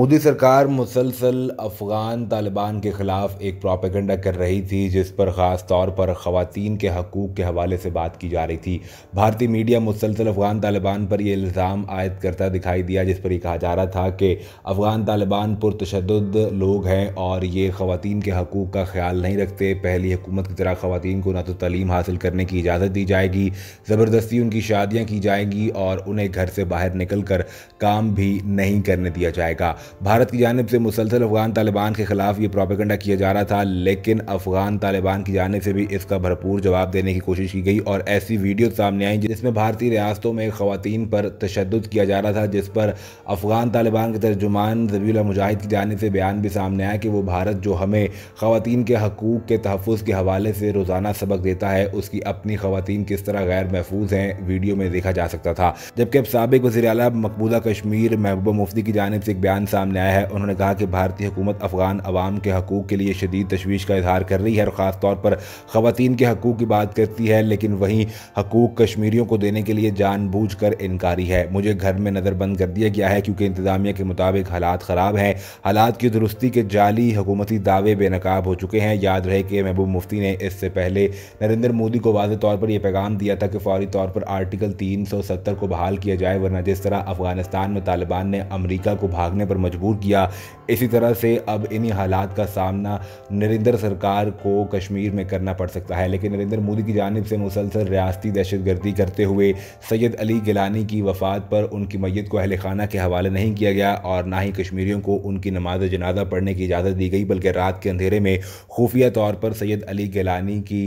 मोदी सरकार मुसलसल अफ़गान तालिबान के ख़िलाफ़ एक प्रोपेगेंडा कर रही थी जिस पर ख़ास तौर पर ख़वान के हकूक़ के हवाले से बात की जा रही थी भारतीय मीडिया मुसलसल अफ़गान तालिबान पर यह इल्ज़ाम आयद करता दिखाई दिया जिस पर यह कहा जा रहा था कि अफ़गान तालिबान पुरतशद लोग हैं और ये ख़वान के हकूक़ का ख्याल नहीं रखते पहली हुकूमत की तरह ख़वान को ना तो तलीम हासिल करने की इजाज़त दी जाएगी ज़बरदस्ती उनकी शादियाँ की जाएंगी और उन्हें घर से बाहर निकल कर काम भी नहीं करने दिया जाएगा भारत की जानब से मुसलसल अफगान तालिबान के ख़िलाफ़ ये प्रोपेगेंडा किया जा रहा था लेकिन अफगान तालिबान की जानब से भी इसका भरपूर जवाब देने की कोशिश की गई और ऐसी वीडियो सामने आई जिसमें भारतीय रियासतों में ख़वान पर तशद किया जा रहा था जिस पर अफगान तालिबान के तर्जुमान जबील मुजाहिद की जानब से बयान भी सामने आया कि वो भारत जो हमें खातन के हकूक़ के तहफ़ के हवाले से रोज़ाना सबक देता है उसकी अपनी ख़वान किस तरह गैर महफूज हैं वीडियो में देखा जा सकता था जबकि अब सबक वजी अला मकबूदा कश्मीर महबूबा मुफ्ती की जानब से एक बयान सामने आया है उन्होंने कहा कि भारतीय हुकूमत अफगान अवाम के हकूक़ के लिए शदीद तशवीश का इजहार कर रही है और ख़ासतौर पर ख़वान के हकूक़ की बात करती है लेकिन वहीं हकूक़ कश्मीरियों को देने के लिए जानबूझ कर इनकारी है मुझे घर में नज़रबंद कर दिया गया है क्योंकि इंतज़ामिया के मुताबिक हालात ख़राब हैं हालात की दुरुस्ती के जाली हकूमती दावे बेनकाब हो चुके हैं याद रहे कि महबूब मुफ्ती ने इससे पहले नरेंद्र मोदी को वाज तौर पर यह पैगाम दिया था कि फौरी तौर पर आर्टिकल तीन सौ सत्तर को बहाल किया जाए वरना जिस तरह अफगानिस्तान में तालिबान ने अमरीका को भागने पर मजबूर किया इसी तरह से अब इन्हीं हालात का सामना नरेंद्र सरकार को कश्मीर में करना पड़ सकता है लेकिन नरेंद्र मोदी की जानब से मुसलसल रियाती दहशतगर्दी करते हुए सैयद अली गिलानी की वफात पर उनकी मैत को अहल खाना के हवाले नहीं किया गया और ना ही कश्मीरियों को उनकी नमाज जनाजा पढ़ने की इजाज़त दी गई बल्कि रात के अंधेरे में खुफिया तौर पर सैयद अली गिलानी की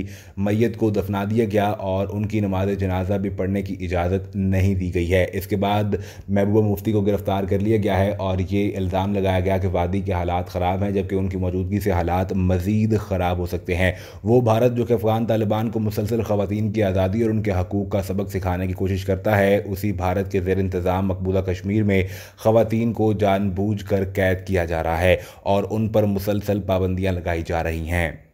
मैत को दफना दिया गया और उनकी नमाज जनाजा भी पढ़ने की इजाज़त नहीं दी गई है इसके बाद महबूबा मुफ्ती को गिरफ़्तार कर लिया गया है और ये इल्ज़ाम लगाया गया कि वादी के हालात ख़राब हैं जबकि उनकी मौजूदगी से हालात मज़ीद ख़राब हो सकते हैं वो भारत जो कि अफ़गान तालिबान को मुसलसल ख़वान की आज़ादी और उनके हकूक़ का सबक सिखाने की कोशिश करता है उसी भारत के जेर इंतज़ाम मकबूजा कश्मीर में ख़वान को जानबूझ कर कैद किया जा रहा है और उन पर मुसलसल पाबंदियाँ लगाई जा रही हैं